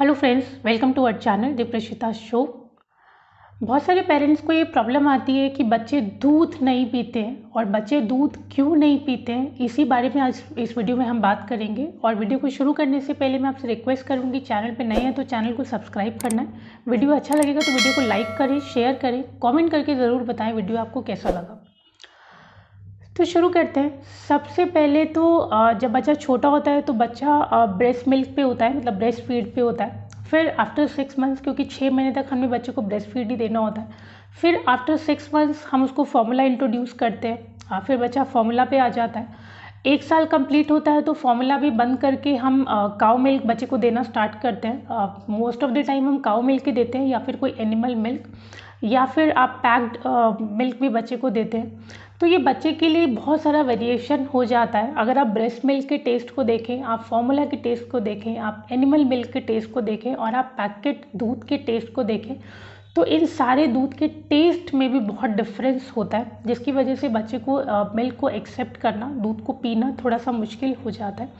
hello friends welcome to our channel Diprashita show बहुत सारे parents को ये प्रॉब्लम आती है कि बच्चे दूध नहीं पीते हैं और बच्चे दूध क्यों नहीं पीते हैं इसी बारे में आज इस वीडियो में हम बात करेंगे और वीडियो को शुरू करने से पहले मैं आपसे रिक्वेस्ट करूँगी चैनल पे नए हैं तो चैनल को सब्सक्राइब करना है वीडियो अच्छा लगेगा तो वीडियो को लाइक करें शेयर करें कॉमेंट करके ज़रूर बताएँ वीडियो आपको कैसा लगा तो शुरू करते हैं सबसे पहले तो जब बच्चा छोटा होता है तो बच्चा ब्रेस्ट मिल्क पे होता है मतलब ब्रेस्ट फीड पे होता है फिर आफ्टर सिक्स मंथ्स क्योंकि छः महीने तक हमें बच्चे को ब्रेस्ट फीड ही देना होता है फिर आफ्टर सिक्स मंथ्स हम उसको फॉर्मूला इंट्रोड्यूस करते हैं फिर बच्चा फॉर्मूला पे आ जाता है एक साल कंप्लीट होता है तो फॉर्मूला भी बंद करके हम काउ मिल्क बच्चे को देना स्टार्ट करते हैं मोस्ट ऑफ द टाइम हम काउ मिल्क ही देते हैं या फिर कोई एनिमल मिल्क या फिर आप पैक्ड मिल्क भी बच्चे को देते हैं तो ये बच्चे के लिए बहुत सारा वेरिएशन हो जाता है अगर आप ब्रेस्ट मिल्क के टेस्ट को देखें आप फॉर्मूला के टेस्ट को देखें आप एनिमल मिल्क के टेस्ट को देखें और आप पैकेट दूध के टेस्ट को देखें तो इन सारे दूध के टेस्ट में भी बहुत डिफरेंस होता है जिसकी वजह से बच्चे को मिल्क को एक्सेप्ट करना दूध को पीना थोड़ा सा मुश्किल हो जाता है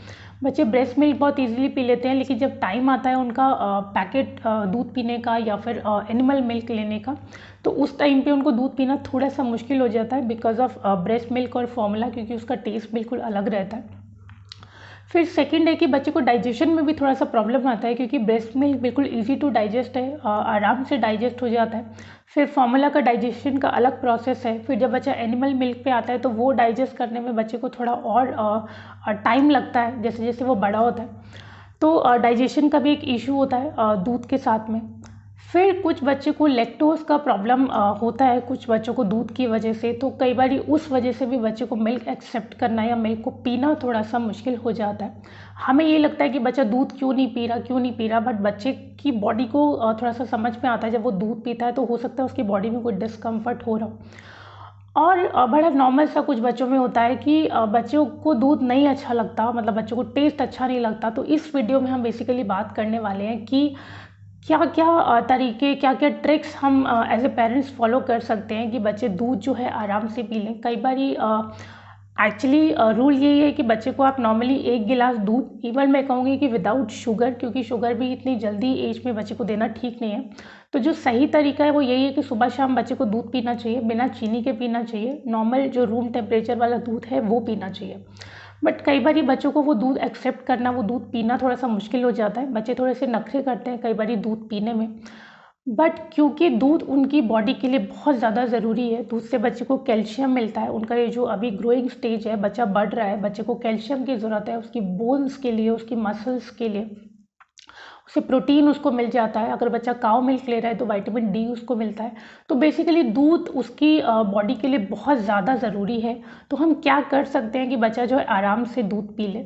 बच्चे ब्रेस्ट मिल्क बहुत इजीली पी लेते हैं लेकिन जब टाइम आता है उनका पैकेट दूध पीने का या फिर एनिमल मिल्क लेने का तो उस टाइम पे उनको दूध पीना थोड़ा सा मुश्किल हो जाता है बिकॉज ऑफ ब्रेस्ट मिल्क और फॉर्मूला क्योंकि उसका टेस्ट बिल्कुल अलग रहता है फिर सेकेंड है कि बच्चे को डाइजेशन में भी थोड़ा सा प्रॉब्लम आता है क्योंकि ब्रेस्ट मिल्क बिल्कुल ईजी टू डाइजेस्ट है आराम से डाइजेस्ट हो जाता है फिर फॉर्मूला का डाइजेशन का अलग प्रोसेस है फिर जब बच्चा एनिमल मिल्क पे आता है तो वो डाइजेस्ट करने में बच्चे को थोड़ा और टाइम लगता है जैसे जैसे वो बड़ा होता है तो डाइजेशन का भी एक इशू होता है दूध के साथ में फिर कुछ बच्चे को लेक्टोज का प्रॉब्लम होता है कुछ बच्चों को दूध की वजह से तो कई बार उस वजह से भी बच्चे को मिल्क एक्सेप्ट करना या मिल्क को पीना थोड़ा सा मुश्किल हो जाता है हमें ये लगता है कि बच्चा दूध क्यों नहीं पी रहा क्यों नहीं पी रहा बट बच्चे की बॉडी को थोड़ा सा समझ में आता है जब वो दूध पीता है तो हो सकता है उसकी बॉडी में कोई डिस्कम्फर्ट हो रहा हो और बड़ा नॉर्मल सा कुछ बच्चों में होता है कि बच्चों को दूध नहीं अच्छा लगता मतलब बच्चों को टेस्ट अच्छा नहीं लगता तो इस वीडियो में हम बेसिकली बात करने वाले हैं कि क्या क्या तरीके क्या क्या ट्रिक्स हम एज ए पेरेंट्स फॉलो कर सकते हैं कि बच्चे दूध जो है आराम से पी लें कई बार एक्चुअली रूल यही है कि बच्चे को आप नॉर्मली एक गिलास दूध इवन मैं कहूँगी कि विदाउट शुगर क्योंकि शुगर भी इतनी जल्दी एज में बच्चे को देना ठीक नहीं है तो जो सही तरीका है वो यही है कि सुबह शाम बच्चे को दूध पीना चाहिए बिना चीनी के पीना चाहिए नॉर्मल जो रूम टेम्परेचर वाला दूध है वो पीना चाहिए बट कई बार बच्चों को वो दूध एक्सेप्ट करना वो दूध पीना थोड़ा सा मुश्किल हो जाता है बच्चे थोड़े से नखरे करते हैं कई बार दूध पीने में बट क्योंकि दूध उनकी बॉडी के लिए बहुत ज़्यादा ज़रूरी है दूध से बच्चे को कैल्शियम मिलता है उनका ये जो अभी ग्रोइंग स्टेज है बच्चा बढ़ रहा है बच्चे को कैल्शियम की ज़रूरत है उसकी बोन्स के लिए उसकी मसल्स के लिए उससे प्रोटीन उसको मिल जाता है अगर बच्चा काव मिल्क ले रहा है तो वाइटामिन डी उसको मिलता है तो बेसिकली दूध उसकी बॉडी के लिए बहुत ज़्यादा ज़रूरी है तो हम क्या कर सकते हैं कि बच्चा जो है आराम से दूध पी ले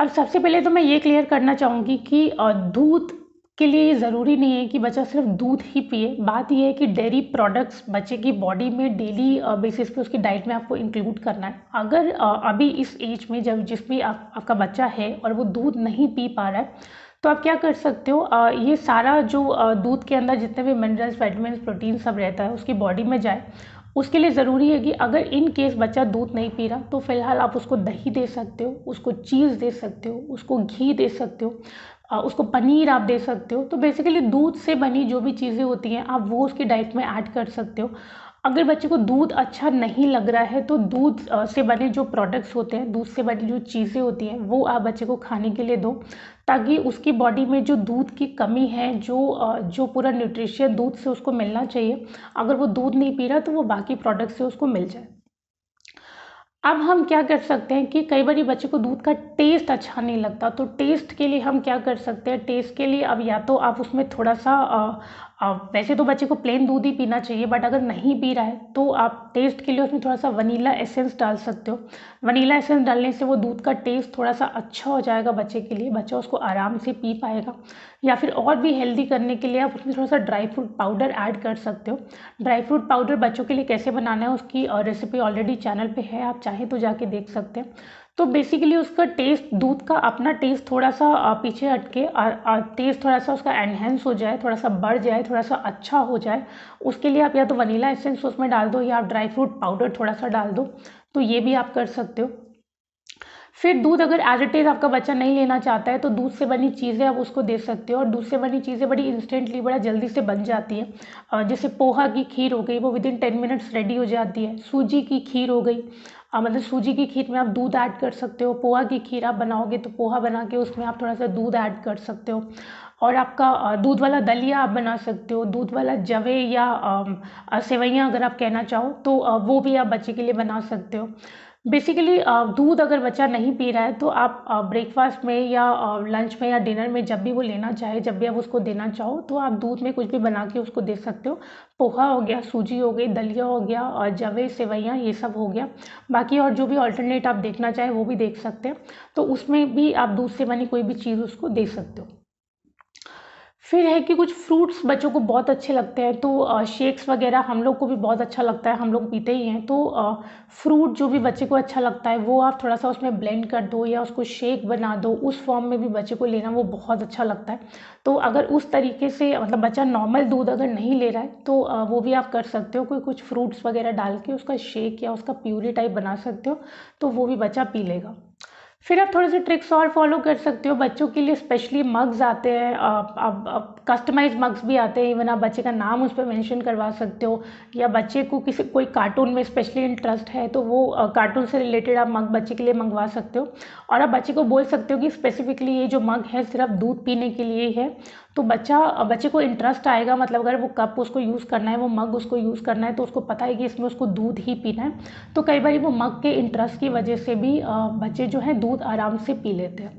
अब सबसे पहले तो मैं ये क्लियर करना चाहूँगी कि दूध के लिए ये ज़रूरी नहीं है कि बच्चा सिर्फ दूध ही पिए बात यह है कि डेयरी प्रोडक्ट्स बच्चे की बॉडी में डेली बेसिस पे उसकी डाइट में आपको इंक्लूड करना है अगर अभी इस एज में जब जिस भी आप, आपका बच्चा है और वो दूध नहीं पी पा रहा है तो आप क्या कर सकते हो आ, ये सारा जो दूध के अंदर जितने भी मिनरल्स वाइटमिन प्रोटीन सब रहता है उसकी बॉडी में जाए उसके लिए ज़रूरी है कि अगर इन केस बच्चा दूध नहीं पी रहा तो फ़िलहाल आप उसको दही दे सकते हो उसको चीज़ दे सकते हो उसको घी दे सकते हो उसको पनीर आप दे सकते हो तो बेसिकली दूध से बनी जो भी चीज़ें होती हैं आप वो उसकी डाइट में ऐड कर सकते हो अगर बच्चे को दूध अच्छा नहीं लग रहा है तो दूध से बने जो प्रोडक्ट्स होते हैं दूध से बनी जो चीज़ें होती हैं वो आप बच्चे को खाने के लिए दो ताकि उसकी बॉडी में जो दूध की कमी है जो जो पूरा न्यूट्रिशन दूध से उसको मिलना चाहिए अगर वो दूध नहीं पी रहा तो वो बाकी प्रोडक्ट से उसको मिल जाए अब हम क्या कर सकते हैं कि कई बार बच्चे को दूध का टेस्ट अच्छा नहीं लगता तो टेस्ट के लिए हम क्या कर सकते हैं टेस्ट के लिए अब या तो आप उसमें थोड़ा सा वैसे तो बच्चे को प्लेन दूध ही पीना चाहिए बट अगर नहीं पी रहा है तो आप टेस्ट के लिए उसमें थोड़ा सा वनीला एसेंस डाल सकते हो वनीला एसेंस डालने से वो दूध का टेस्ट थोड़ा सा अच्छा हो जाएगा बच्चे के लिए बच्चा उसको आराम से पी पाएगा या फिर और भी हेल्दी करने के लिए आप उसमें थोड़ा सा ड्राई फ्रूट पाउडर ऐड कर सकते हो ड्राई फ्रूट पाउडर बच्चों के लिए कैसे बनाना है उसकी रेसिपी ऑलरेडी चैनल पर है आप चाहें तो जाके देख सकते हैं तो बेसिकली उसका टेस्ट दूध का अपना टेस्ट थोड़ा सा पीछे हटके टेस्ट थोड़ा सा उसका एनहेंस हो जाए थोड़ा सा बढ़ जाए थोड़ा सा अच्छा हो जाए उसके लिए आप या तो वनीला एसेंस उसमें डाल दो या आप ड्राई फ्रूट पाउडर थोड़ा सा डाल दो तो ये भी आप कर सकते हो फिर दूध अगर एज इट इज़ आपका बच्चा नहीं लेना चाहता है तो दूध से बनी चीज़ें आप उसको दे सकते हो और दूध से बनी चीज़ें बड़ी इंस्टेंटली बड़ा जल्दी से बन जाती है जैसे पोहा की खीर हो गई वो within ten minutes ready हो जाती है सूजी की खीर हो गई मतलब सूजी की खीर में आप दूध ऐड कर सकते हो पोहा की खीर आप बनाओगे तो पोहा बना के उसमें आप थोड़ा सा दूध ऐड कर सकते हो और आपका दूध वाला दलिया आप बना सकते हो दूध वाला जवे या सेवैयाँ अगर आप कहना चाहो तो वो भी आप बच्चे के लिए बना सकते हो बेसिकली दूध अगर बच्चा नहीं पी रहा है तो आप ब्रेकफास्ट में या लंच में या डिनर में जब भी वो लेना चाहे जब भी आप उसको देना चाहो तो आप दूध में कुछ भी बना के उसको दे सकते हो पोहा हो गया सूजी हो गई दलिया हो गया और जवे सेवैयाँ ये सब हो गया बाकी और जो भी ऑल्टरनेट आप देखना चाहें वो भी देख सकते हैं तो उसमें भी आप दूध से बनी कोई भी चीज़ उसको दे सकते हो फिर है कि कुछ फ्रूट्स बच्चों को बहुत अच्छे लगते हैं तो शेक्स वगैरह हम लोग को भी बहुत अच्छा लगता है हम लोग पीते ही हैं तो फ्रूट जो भी बच्चे को अच्छा लगता है वो आप थोड़ा सा उसमें ब्लेंड कर दो या उसको शेक बना दो उस फॉर्म में भी बच्चे को लेना वो बहुत अच्छा लगता है तो अगर उस तरीके से मतलब बच्चा नॉर्मल दूध अगर नहीं ले रहा है तो वो भी आप कर सकते हो कोई कुछ फ्रूट्स वगैरह डाल के उसका शेक या उसका प्यूरी टाइप बना सकते हो तो वो भी बच्चा पी लेगा फिर आप थोड़े से ट्रिक्स और फॉलो कर सकते हो बच्चों के लिए स्पेशली मग्स आते हैं अब कस्टमाइज मग्स भी आते हैं इवन आप बच्चे का नाम उस पर मैंशन करवा सकते हो या बच्चे को किसी कोई कार्टून में स्पेशली इंटरेस्ट है तो वो कार्टून से रिलेटेड आप मग बच्चे के लिए मंगवा सकते हो और आप बच्चे को बोल सकते हो कि स्पेसिफिकली ये जो मग है सिर्फ दूध पीने के लिए है तो बच्चा बच्चे को इंटरेस्ट आएगा मतलब अगर वो कप उसको यूज़ करना है वो मग उसको यूज़ करना है तो उसको पता है कि इसमें उसको दूध ही पीना है तो कई बार वो मग के इंटरेस्ट की वजह से भी बच्चे जो है दूध दूध आराम से पी लेते हैं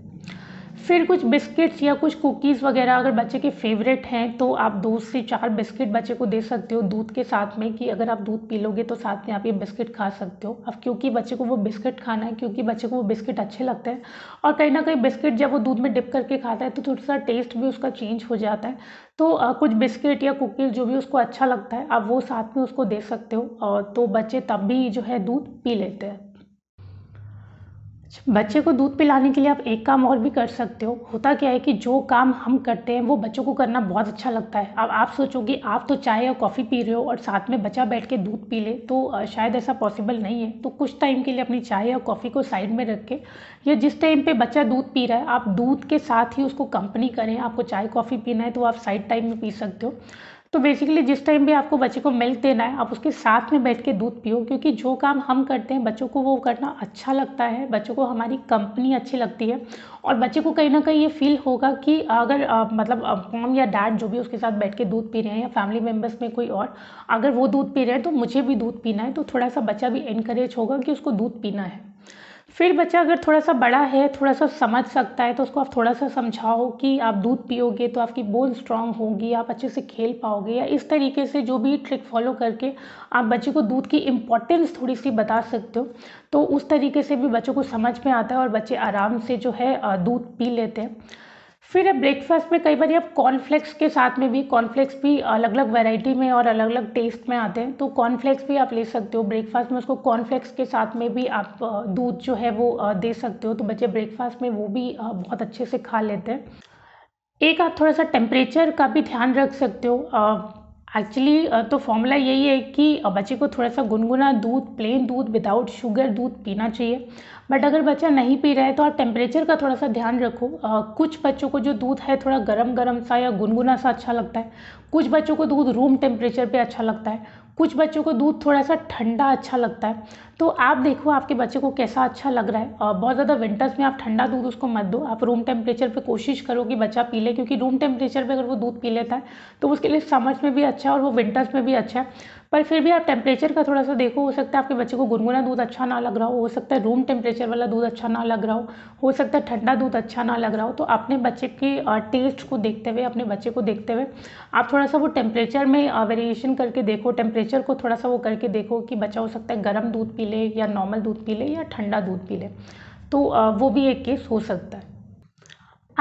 फिर कुछ बिस्किट्स या कुछ कुकीज़ वगैरह अगर बच्चे के फेवरेट हैं तो आप दो से चार बिस्किट बच्चे को दे सकते हो दूध के साथ में कि अगर आप दूध पी लोगे तो साथ में आप ये बिस्किट खा सकते हो अब क्योंकि बच्चे को वो बिस्किट खाना है क्योंकि बच्चे को वो बिस्किट अच्छे लगते हैं और कहीं ना कहीं बिस्किट जब वो दूध में डिप करके खाता है तो थोड़ा सा टेस्ट भी उसका चेंज हो जाता है तो कुछ बिस्किट या कुकीज़ जो भी उसको अच्छा लगता है आप वो साथ में उसको दे सकते हो और तो बच्चे तब भी जो है दूध पी लेते हैं बच्चे को दूध पिलाने के लिए आप एक काम और भी कर सकते हो होता क्या है कि जो काम हम करते हैं वो बच्चों को करना बहुत अच्छा लगता है अब आप सोचोगे आप तो चाय या कॉफ़ी पी रहे हो और साथ में बच्चा बैठ के दूध पी ले तो शायद ऐसा पॉसिबल नहीं है तो कुछ टाइम के लिए अपनी चाय या कॉफ़ी को साइड में रख के या जिस टाइम पर बच्चा दूध पी रहा है आप दूध के साथ ही उसको कंपनी करें आपको चाय कॉफ़ी पीना है तो आप साइड टाइम में पी सकते हो तो बेसिकली जिस टाइम भी आपको बच्चे को मिल्क देना है आप उसके साथ में बैठ के दूध पियो क्योंकि जो काम हम करते हैं बच्चों को वो करना अच्छा लगता है बच्चों को हमारी कंपनी अच्छी लगती है और बच्चे को कहीं ना कहीं ये फील होगा कि अगर आ, मतलब मॉम या डैड जो भी उसके साथ बैठ के दूध पी रहे हैं या फैमिली मेम्बर्स में कोई और अगर वो दूध पी रहे हैं तो मुझे भी दूध पीना है तो थोड़ा सा बच्चा भी इनक्रेज होगा कि उसको दूध पीना है फिर बच्चा अगर थोड़ा सा बड़ा है थोड़ा सा समझ सकता है तो उसको आप थोड़ा सा समझाओ कि आप दूध पियोगे तो आपकी बोन स्ट्रांग होगी आप अच्छे से खेल पाओगे या इस तरीके से जो भी ट्रिक फॉलो करके आप बच्चे को दूध की इम्पोर्टेंस थोड़ी सी बता सकते हो तो उस तरीके से भी बच्चों को समझ में आता है और बच्चे आराम से जो है दूध पी लेते हैं फिर ब्रेकफास्ट में कई बार आप कॉर्नफ्लेक्स के साथ में भी कॉर्नफ्लेक्स भी अलग अलग वैरायटी में और अलग अलग टेस्ट में आते हैं तो कॉर्नफ्लेक्स भी आप ले सकते हो ब्रेकफास्ट में उसको कॉर्नफ्लेक्स के साथ में भी आप दूध जो है वो दे सकते हो तो बच्चे ब्रेकफास्ट में वो भी बहुत अच्छे से खा लेते हैं एक आप थोड़ा सा टेम्परेचर का भी ध्यान रख सकते हो एक्चुअली तो फॉर्मूला यही है कि बच्चे को थोड़ा सा गुनगुना दूध प्लेन दूध विदाउट शुगर दूध पीना चाहिए बट अगर बच्चा नहीं पी रहा है तो आप टेम्परेचर का थोड़ा सा ध्यान रखो कुछ बच्चों को जो दूध है थोड़ा गर्म गर्म सा या गुनगुना सा अच्छा लगता है कुछ बच्चों को दूध रूम टेम्परेचर पे अच्छा लगता है कुछ बच्चों को दूध थोड़ा सा ठंडा अच्छा लगता है तो आप देखो आपके बच्चे को कैसा अच्छा लग रहा है और बहुत ज़्यादा विंटर्स में आप ठंडा दूध उसको मत दो आप रूम टेम्परेचर पे कोशिश करो कि बच्चा पी ले क्योंकि रूम टेम्परेचर पे अगर वो दूध पी लेता है तो उसके लिए समर्स में भी अच्छा है और वो विंटर्स में भी अच्छा है पर फिर भी आप टेम्परेचर का थोड़ा सा देखो हो सकता है आपके बच्चे को गुनगुना दूध अच्छा ना लग रहा हो हो सकता है रूम टेम्परेचर वाला दूध अच्छा ना लग रहा हो हो सकता है ठंडा दूध अच्छा ना लग रहा हो तो अपने बच्चे के टेस्ट को देखते हुए अपने बच्चे को देखते हुए आप थोड़ा सा वो टेम्परेचर में वेरिएशन करके देखो टेम्परेचर को थोड़ा सा वो करके देखो कि बच्चा हो सकता है गर्म दूध पी ले या नॉर्मल दूध पी ले या ठंडा दूध पी ले तो वो भी एक केस हो सकता है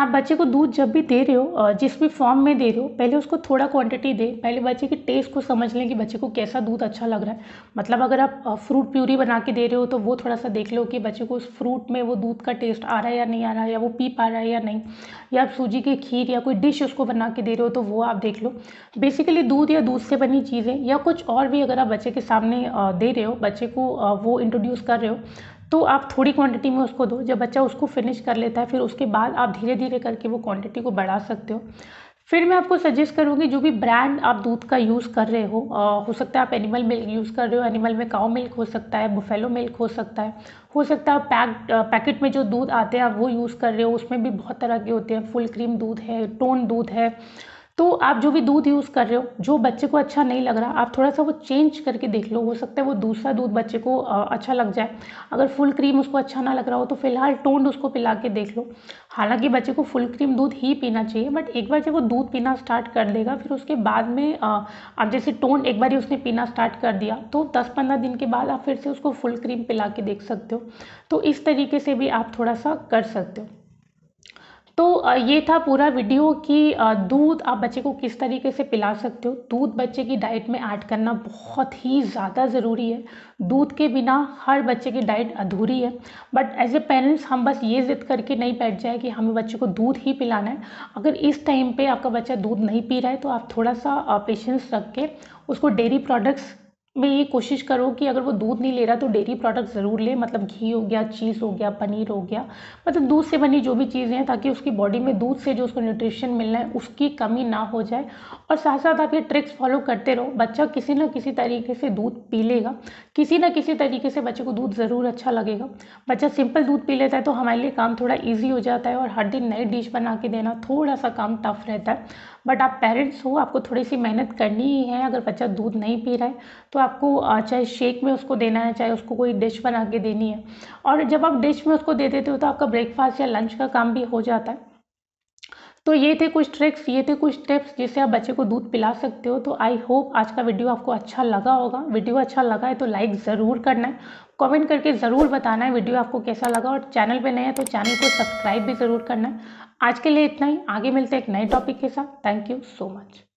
आप बच्चे को दूध जब भी दे रहे हो जिस भी फॉर्म में दे रहे हो पहले उसको थोड़ा क्वांटिटी दे पहले बच्चे के टेस्ट को समझ लें कि बच्चे को कैसा दूध अच्छा लग रहा है मतलब अगर आप फ्रूट प्यूरी बना के दे रहे हो तो वो थोड़ा सा देख लो कि बच्चे को उस फ्रूट में वो दूध का टेस्ट आ रहा है या नहीं आ रहा है या वो पी पा रहा है या नहीं या आप सूजी की खीर या कोई डिश उसको बना के दे रहे हो तो वो आप देख लो बेसिकली दूध या दूध से बनी चीज़ें या कुछ और भी अगर आप बच्चे के सामने दे रहे हो बच्चे को वो इंट्रोड्यूस कर रहे हो तो आप थोड़ी क्वांटिटी में उसको दो जब बच्चा उसको फिनिश कर लेता है फिर उसके बाद आप धीरे धीरे करके वो क्वांटिटी को बढ़ा सकते हो फिर मैं आपको सजेस्ट करूँगी जो भी ब्रांड आप दूध का यूज़ कर रहे हो आ, हो सकता है आप एनिमल मिल्क यूज़ कर रहे हो एनिमल में काओ मिल्क हो सकता है बुफेलो मिल्क हो सकता है हो सकता है पैक पैकेट में जो दूध आते हैं आप वो यूज़ कर रहे हो उसमें भी बहुत तरह के होते हैं फुल क्रीम दूध है टोन दूध है तो आप जो भी दूध यूज़ कर रहे हो जो बच्चे को अच्छा नहीं लग रहा आप थोड़ा सा वो चेंज करके देख लो हो सकता है वो दूसरा दूध बच्चे को अच्छा लग जाए अगर फुल क्रीम उसको अच्छा ना लग रहा हो तो फिलहाल टोंड उसको पिला के देख लो हालांकि बच्चे को फुल क्रीम दूध ही पीना चाहिए बट एक बार जब वो दूध पीना स्टार्ट कर देगा फिर उसके बाद में आप जैसे टोंड एक बार ही उसने पीना स्टार्ट कर दिया तो दस पंद्रह दिन के बाद आप फिर से उसको फुल क्रीम पिला के देख सकते हो तो इस तरीके से भी आप थोड़ा सा कर सकते हो तो ये था पूरा वीडियो कि दूध आप बच्चे को किस तरीके से पिला सकते हो दूध बच्चे की डाइट में ऐड करना बहुत ही ज़्यादा ज़रूरी है दूध के बिना हर बच्चे की डाइट अधूरी है बट एज ए पेरेंट्स हम बस ये ज़िद करके नहीं बैठ जाए कि हमें बच्चे को दूध ही पिलाना है अगर इस टाइम पे आपका बच्चा दूध नहीं पी रहा है तो आप थोड़ा सा पेशेंस रख के उसको डेयरी प्रोडक्ट्स में ये कोशिश करो कि अगर वो दूध नहीं ले रहा तो डेयरी प्रोडक्ट ज़रूर ले मतलब घी हो गया चीज़ हो गया पनीर हो गया मतलब दूध से बनी जो भी चीज़ें हैं ताकि उसकी बॉडी में दूध से जो उसको न्यूट्रिशन मिलना है उसकी कमी ना हो जाए और साथ साथ आप ये ट्रिक्स फॉलो करते रहो बच्चा किसी ना किसी तरीके से दूध पी लेगा किसी ना किसी तरीके से बच्चे को दूध ज़रूर अच्छा लगेगा बच्चा सिंपल दूध पी लेता है तो हमारे लिए काम थोड़ा ईजी हो जाता है और हर दिन नई डिश बना के देना थोड़ा सा काम टफ रहता है बट आप पेरेंट्स हो आपको थोड़ी सी मेहनत करनी ही है अगर बच्चा दूध नहीं पी रहा है तो आप आपको चाहे शेक में उसको देना है चाहे उसको कोई डिश बना के देनी है और जब आप डिश में उसको दे देते हो तो आपका ब्रेकफास्ट या लंच का काम भी हो जाता है तो ये थे कुछ ट्रिक्स ये थे कुछ टिप्स जिससे आप बच्चे को दूध पिला सकते हो तो आई होप आज का वीडियो आपको अच्छा लगा होगा वीडियो अच्छा लगा है तो लाइक ज़रूर करना है कमेंट करके ज़रूर बताना है वीडियो आपको कैसा लगा और चैनल पे नए हैं तो चैनल को सब्सक्राइब भी ज़रूर करना है आज के लिए इतना ही आगे मिलते हैं एक नए टॉपिक के साथ थैंक यू सो मच